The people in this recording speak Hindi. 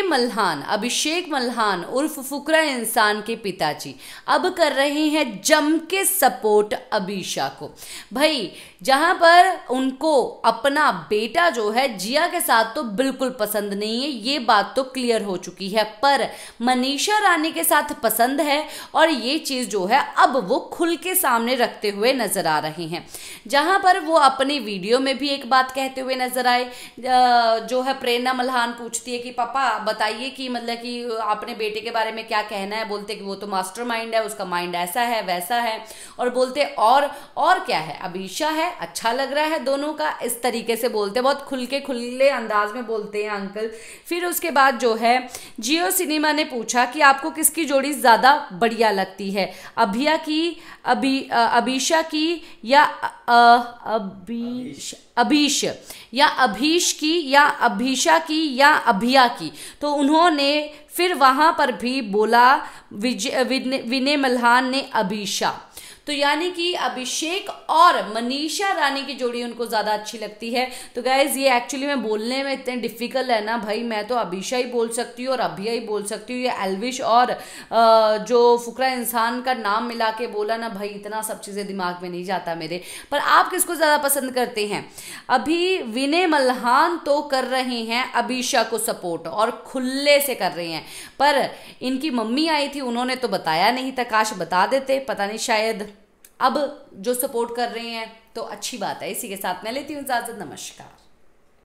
मल्हान अभिषेक मल्हान उर्फ फुकरा इंसान के पिताजी अब कर रहे हैं जम के सपोर्ट अभिषा को भाई जहां पर उनको अपना बेटा जो है जिया के साथ तो बिल्कुल पसंद नहीं है ये बात तो क्लियर हो चुकी है पर मनीषा रानी के साथ पसंद है और ये चीज जो है अब वो खुल के सामने रखते हुए नजर आ रहे हैं जहां पर वो अपनी वीडियो में भी एक बात कहते हुए नजर आए जो है प्रेरणा मल्हान पूछती है कि पापा बताइए कि मतलब कि आपने बेटे के बारे में क्या कहना है बोलते कि वो तो मास्टर माइंड है उसका माइंड ऐसा है वैसा है और बोलते और और क्या है ईशा है अच्छा लग रहा है दोनों का इस तरीके से बोलते बहुत खुल के खुले अंदाज में बोलते हैं अंकल फिर उसके बाद जो है जियो सिनेमा ने पूछा कि आपको किसकी जोड़ी ज़्यादा बढ़िया लगती है अभिया की अभी अभिषा की या अभिष अभीश या अभीश की या अभिषा की या अभिया की तो उन्होंने फिर वहां पर भी बोला विजय विनय मल्हान ने अभिषा तो यानी कि अभिषेक और मनीषा रानी की जोड़ी उनको ज़्यादा अच्छी लगती है तो गाइज ये एक्चुअली में बोलने में इतने डिफिकल्ट है ना भाई मैं तो अभिषा ही बोल सकती हूँ और अभिया ही बोल सकती हूँ ये एलविश और जो फुकरा इंसान का नाम मिला के बोला ना भाई इतना सब चीज़ें दिमाग में नहीं जाता मेरे पर आप किसको ज़्यादा पसंद करते हैं अभी विनय मल्हान तो कर रहे हैं अभिषा को सपोर्ट और खुले से कर रहे हैं पर इनकी मम्मी आई थी उन्होंने तो बताया नहीं था काश बता देते पता नहीं शायद अब जो सपोर्ट कर रहे हैं तो अच्छी बात है इसी के साथ मैं लेती हूँ इजाज़त नमस्कार